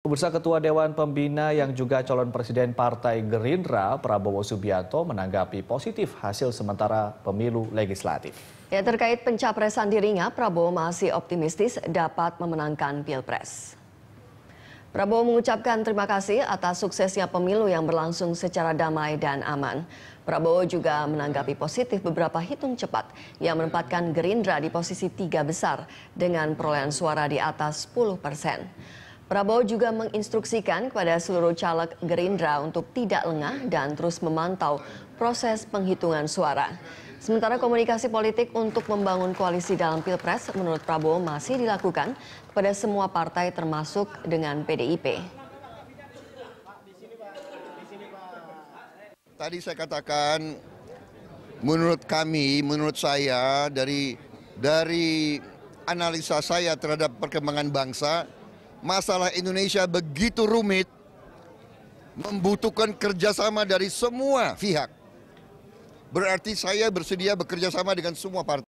Pemirsa Ketua Dewan Pembina yang juga calon Presiden Partai Gerindra Prabowo Subianto menanggapi positif hasil sementara pemilu legislatif. Ya terkait pencapresan dirinya, Prabowo masih optimistis dapat memenangkan Pilpres. Prabowo mengucapkan terima kasih atas suksesnya pemilu yang berlangsung secara damai dan aman. Prabowo juga menanggapi positif beberapa hitung cepat yang menempatkan Gerindra di posisi tiga besar dengan perolehan suara di atas 10 persen. Prabowo juga menginstruksikan kepada seluruh caleg Gerindra untuk tidak lengah dan terus memantau proses penghitungan suara. Sementara komunikasi politik untuk membangun koalisi dalam Pilpres menurut Prabowo masih dilakukan kepada semua partai termasuk dengan PDIP. Tadi saya katakan menurut kami, menurut saya dari dari analisa saya terhadap perkembangan bangsa masalah Indonesia begitu rumit, membutuhkan kerjasama dari semua pihak. Berarti saya bersedia bekerja sama dengan semua partai.